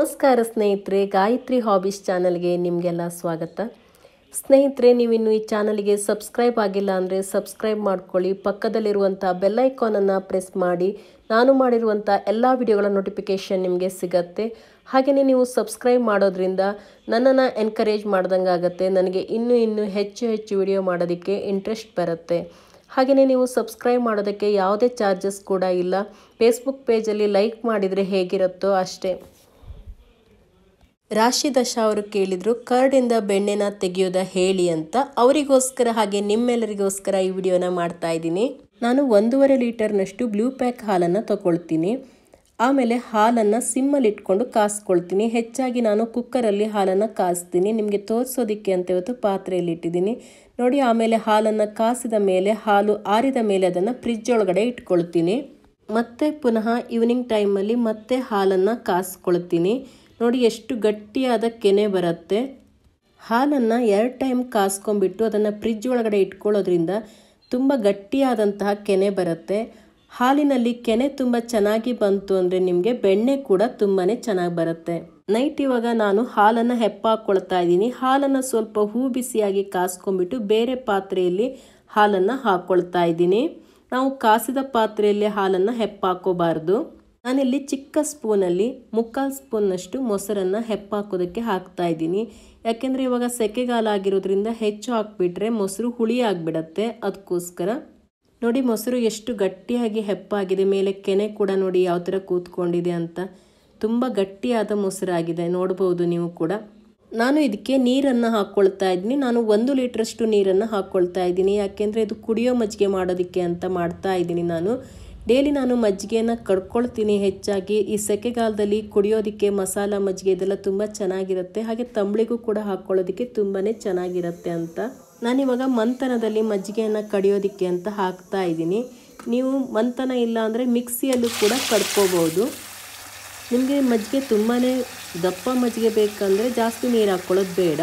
ನಮಸ್ಕಾರ ಸ್ನೇಹಿತರೆ ಗಾಯತ್ರಿ ಹಾಬೀಸ್ ಚಾನಲ್ಗೆ ನಿಮಗೆಲ್ಲ ಸ್ವಾಗತ ಸ್ನೇಹಿತರೆ ನೀವಿನ್ನು ಈ ಚಾನಲ್ಗೆ ಸಬ್ಸ್ಕ್ರೈಬ್ ಆಗಿಲ್ಲ ಅಂದರೆ ಸಬ್ಸ್ಕ್ರೈಬ್ ಮಾಡ್ಕೊಳ್ಳಿ ಪಕ್ಕದಲ್ಲಿರುವಂಥ ಬೆಲ್ಲೈಕಾನನ್ನು ಪ್ರೆಸ್ ಮಾಡಿ ನಾನು ಮಾಡಿರುವಂಥ ಎಲ್ಲ ವಿಡಿಯೋಗಳ ನೋಟಿಫಿಕೇಷನ್ ನಿಮಗೆ ಸಿಗತ್ತೆ ಹಾಗೆಯೇ ನೀವು ಸಬ್ಸ್ಕ್ರೈಬ್ ಮಾಡೋದ್ರಿಂದ ನನ್ನನ್ನು ಎನ್ಕರೇಜ್ ಮಾಡ್ದಂಗೆ ಆಗುತ್ತೆ ನನಗೆ ಇನ್ನೂ ಇನ್ನೂ ಹೆಚ್ಚು ಹೆಚ್ಚು ವಿಡಿಯೋ ಮಾಡೋದಕ್ಕೆ ಇಂಟ್ರೆಸ್ಟ್ ಬರುತ್ತೆ ಹಾಗೆಯೇ ನೀವು ಸಬ್ಸ್ಕ್ರೈಬ್ ಮಾಡೋದಕ್ಕೆ ಯಾವುದೇ ಚಾರ್ಜಸ್ ಕೂಡ ಇಲ್ಲ ಫೇಸ್ಬುಕ್ ಪೇಜಲ್ಲಿ ಲೈಕ್ ಮಾಡಿದರೆ ಹೇಗಿರುತ್ತೋ ಅಷ್ಟೇ ರಾಶಿದಶ ಅವರು ಕೇಳಿದರು ಕರ್ಡಿಂದ ಬೆಣ್ಣೆನ ತೆಗೆಯೋದ ಹೇಳಿ ಅಂತ ಅವರಿಗೋಸ್ಕರ ಹಾಗೆ ನಿಮ್ಮೆಲ್ಲರಿಗೋಸ್ಕರ ಈ ವಿಡಿಯೋನ ಮಾಡ್ತಾ ಇದ್ದೀನಿ ನಾನು ಒಂದೂವರೆ ಲೀಟರ್ನಷ್ಟು ಬ್ಲೂ ಪ್ಯಾಕ್ ಹಾಲನ್ನು ತಗೊಳ್ತೀನಿ ಆಮೇಲೆ ಹಾಲನ್ನು ಸಿಮ್ಮಲ್ಲಿ ಇಟ್ಕೊಂಡು ಕಾಸ್ಕೊಳ್ತೀನಿ ಹೆಚ್ಚಾಗಿ ನಾನು ಕುಕ್ಕರಲ್ಲಿ ಹಾಲನ್ನು ಕಾಸ್ತೀನಿ ನಿಮಗೆ ತೋರಿಸೋದಕ್ಕೆ ಅಂತ ಇವತ್ತು ಪಾತ್ರೆಯಲ್ಲಿ ಇಟ್ಟಿದ್ದೀನಿ ನೋಡಿ ಆಮೇಲೆ ಹಾಲನ್ನು ಕಾಸಿದ ಮೇಲೆ ಹಾಲು ಆರಿದ ಮೇಲೆ ಅದನ್ನು ಫ್ರಿಜ್ ಒಳಗಡೆ ಇಟ್ಕೊಳ್ತೀನಿ ಮತ್ತೆ ಪುನಃ ಈವ್ನಿಂಗ್ ಟೈಮಲ್ಲಿ ಮತ್ತೆ ಹಾಲನ್ನು ಕಾಸ್ಕೊಳ್ತೀನಿ ನೋಡಿ ಎಷ್ಟು ಗಟ್ಟಿಯಾದ ಕೆನೆ ಬರುತ್ತೆ ಹಾಲನ್ನು ಎರಡು ಟೈಮ್ ಕಾಸ್ಕೊಂಡ್ಬಿಟ್ಟು ಅದನ್ನು ಫ್ರಿಜ್ ಒಳಗಡೆ ಇಟ್ಕೊಳ್ಳೋದ್ರಿಂದ ತುಂಬ ಗಟ್ಟಿಯಾದಂತಹ ಕೆನೆ ಬರುತ್ತೆ ಹಾಲಿನಲ್ಲಿ ಕೆನೆ ತುಂಬ ಚೆನ್ನಾಗಿ ಬಂತು ಅಂದರೆ ನಿಮಗೆ ಬೆಣ್ಣೆ ಕೂಡ ತುಂಬಾ ಚೆನ್ನಾಗಿ ಬರುತ್ತೆ ನೈಟ್ ಇವಾಗ ನಾನು ಹಾಲನ್ನು ಹೆಪ್ಪಾಕೊಳ್ತಾ ಇದ್ದೀನಿ ಹಾಲನ್ನು ಸ್ವಲ್ಪ ಹೂ ಬಿಸಿಯಾಗಿ ಕಾಸ್ಕೊಂಡ್ಬಿಟ್ಟು ಬೇರೆ ಪಾತ್ರೆಯಲ್ಲಿ ಹಾಲನ್ನು ಹಾಕ್ಕೊಳ್ತಾ ಇದ್ದೀನಿ ನಾವು ಕಾಸಿದ ಪಾತ್ರೆಯಲ್ಲಿ ಹಾಲನ್ನು ಹೆಪ್ಪಾಕೋಬಾರ್ದು ನಾನಿಲ್ಲಿ ಚಿಕ್ಕ ಸ್ಪೂನಲ್ಲಿ ಮುಕ್ಕಾಲು ಸ್ಪೂನಷ್ಟು ಮೊಸರನ್ನು ಹೆಪ್ಪಾಕೋದಕ್ಕೆ ಹಾಕ್ತಾ ಇದ್ದೀನಿ ಯಾಕೆಂದರೆ ಇವಾಗ ಸೆಕೆಗಾಲ ಆಗಿರೋದ್ರಿಂದ ಹೆಚ್ಚು ಹಾಕ್ಬಿಟ್ರೆ ಮೊಸರು ಹುಳಿ ಆಗಿಬಿಡತ್ತೆ ಅದಕ್ಕೋಸ್ಕರ ನೋಡಿ ಮೊಸರು ಎಷ್ಟು ಗಟ್ಟಿಯಾಗಿ ಹೆಪ್ಪಾಗಿದೆ ಮೇಲೆ ಕೆನೆ ಕೂಡ ನೋಡಿ ಯಾವ ಥರ ಕೂತ್ಕೊಂಡಿದೆ ಅಂತ ತುಂಬ ಗಟ್ಟಿಯಾದ ಮೊಸರಾಗಿದೆ ನೋಡ್ಬೋದು ನೀವು ಕೂಡ ನಾನು ಇದಕ್ಕೆ ನೀರನ್ನು ಹಾಕ್ಕೊಳ್ತಾ ಇದ್ದೀನಿ ನಾನು ಒಂದು ಲೀಟ್ರಷ್ಟು ನೀರನ್ನು ಹಾಕ್ಕೊಳ್ತಾ ಇದ್ದೀನಿ ಯಾಕೆಂದರೆ ಇದು ಕುಡಿಯೋ ಮಜ್ಜಿಗೆ ಮಾಡೋದಕ್ಕೆ ಅಂತ ಮಾಡ್ತಾ ಇದ್ದೀನಿ ನಾನು ಡೇಲಿ ನಾನು ಮಜ್ಜಿಗೆಯನ್ನು ಕಡ್ಕೊಳ್ತೀನಿ ಹೆಚ್ಚಾಗಿ ಈ ಸೆಕೆಗಾಲದಲ್ಲಿ ಕುಡಿಯೋದಕ್ಕೆ ಮಸಾಲ ಮಜ್ಜಿಗೆ ಇದೆಲ್ಲ ತುಂಬ ಚೆನ್ನಾಗಿರುತ್ತೆ ಹಾಗೆ ತಂಬಳಿಗೂ ಕೂಡ ಹಾಕ್ಕೊಳ್ಳೋದಕ್ಕೆ ತುಂಬಾ ಚೆನ್ನಾಗಿರುತ್ತೆ ಅಂತ ನಾನಿವಾಗ ಮಂಥನದಲ್ಲಿ ಮಜ್ಜಿಗೆಯನ್ನು ಕಡಿಯೋದಕ್ಕೆ ಅಂತ ಹಾಕ್ತಾ ಇದ್ದೀನಿ ನೀವು ಮಂಥನ ಇಲ್ಲ ಅಂದರೆ ಮಿಕ್ಸಿಯಲ್ಲೂ ಕೂಡ ಕಡ್ಕೋಬೋದು ನಿಮಗೆ ಮಜ್ಜಿಗೆ ತುಂಬಾ ದಪ್ಪ ಮಜ್ಜಿಗೆ ಬೇಕಂದರೆ ಜಾಸ್ತಿ ನೀರು ಹಾಕ್ಕೊಳ್ಳೋದು ಬೇಡ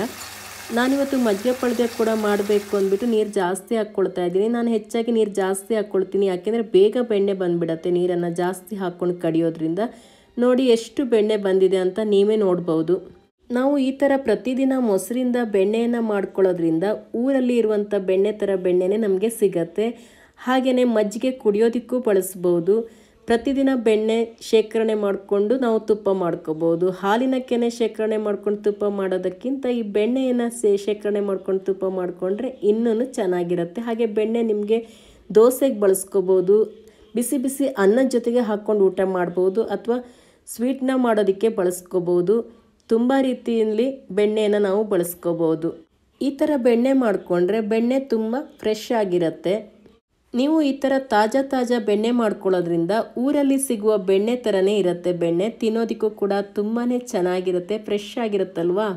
ನಾನಿವತ್ತು ಮಜ್ಜಿಗೆ ಪಳದೆ ಕೂಡ ಮಾಡಬೇಕು ಅಂದ್ಬಿಟ್ಟು ನೀರು ಜಾಸ್ತಿ ಹಾಕ್ಕೊಳ್ತಾ ಇದ್ದೀನಿ ನಾನು ಹೆಚ್ಚಾಗಿ ನೀರು ಜಾಸ್ತಿ ಹಾಕ್ಕೊಳ್ತೀನಿ ಯಾಕೆಂದರೆ ಬೇಗ ಬೆಣ್ಣೆ ಬಂದುಬಿಡತ್ತೆ ನೀರನ್ನು ಜಾಸ್ತಿ ಹಾಕ್ಕೊಂಡು ಕಡಿಯೋದ್ರಿಂದ ನೋಡಿ ಎಷ್ಟು ಬೆಣ್ಣೆ ಬಂದಿದೆ ಅಂತ ನೀವೇ ನೋಡ್ಬೋದು ನಾವು ಈ ಥರ ಪ್ರತಿದಿನ ಮೊಸರಿಂದ ಬೆಣ್ಣೆಯನ್ನು ಮಾಡ್ಕೊಳ್ಳೋದ್ರಿಂದ ಊರಲ್ಲಿ ಇರುವಂಥ ಬೆಣ್ಣೆ ಥರ ಬೆಣ್ಣೆನೇ ನಮಗೆ ಸಿಗತ್ತೆ ಹಾಗೆಯೇ ಮಜ್ಜಿಗೆ ಕುಡಿಯೋದಕ್ಕೂ ಬಳಸ್ಬೋದು ಪ್ರತಿದಿನ ಬೆಣ್ಣೆ ಶೇಖರಣೆ ಮಾಡಿಕೊಂಡು ನಾವು ತುಪ್ಪ ಮಾಡ್ಕೋಬೋದು ಹಾಲಿನ ಕೆನೆ ಶೇಖರಣೆ ಮಾಡ್ಕೊಂಡು ತುಪ್ಪ ಮಾಡೋದಕ್ಕಿಂತ ಈ ಬೆಣ್ಣೆಯನ್ನು ಸೇ ಶೇಖರಣೆ ಮಾಡ್ಕೊಂಡು ತುಪ್ಪ ಮಾಡಿಕೊಂಡ್ರೆ ಇನ್ನೂ ಚೆನ್ನಾಗಿರುತ್ತೆ ಹಾಗೆ ಬೆಣ್ಣೆ ನಿಮಗೆ ದೋಸೆಗೆ ಬಳಸ್ಕೋಬೋದು ಬಿಸಿ ಬಿಸಿ ಅನ್ನದ ಜೊತೆಗೆ ಹಾಕ್ಕೊಂಡು ಊಟ ಮಾಡ್ಬೋದು ಅಥವಾ ಸ್ವೀಟ್ನ ಮಾಡೋದಕ್ಕೆ ಬಳಸ್ಕೋಬೋದು ತುಂಬ ರೀತಿಯಲ್ಲಿ ಬೆಣ್ಣೆಯನ್ನು ನಾವು ಬಳಸ್ಕೋಬೋದು ಈ ಥರ ಬೆಣ್ಣೆ ಮಾಡಿಕೊಂಡ್ರೆ ಬೆಣ್ಣೆ ತುಂಬ ಫ್ರೆಶ್ ಆಗಿರುತ್ತೆ ನೀವು ಈ ಥರ ತಾಜಾ ತಾಜಾ ಬೆಣ್ಣೆ ಮಾಡ್ಕೊಳ್ಳೋದ್ರಿಂದ ಊರಲ್ಲಿ ಸಿಗುವ ಬೆಣ್ಣೆ ಥರನೇ ಇರುತ್ತೆ ಬೆಣ್ಣೆ ತಿನ್ನೋದಿಕ್ಕೂ ಕೂಡ ತುಂಬಾ ಚೆನ್ನಾಗಿರುತ್ತೆ ಫ್ರೆಶ್ ಆಗಿರುತ್ತಲ್ವಾ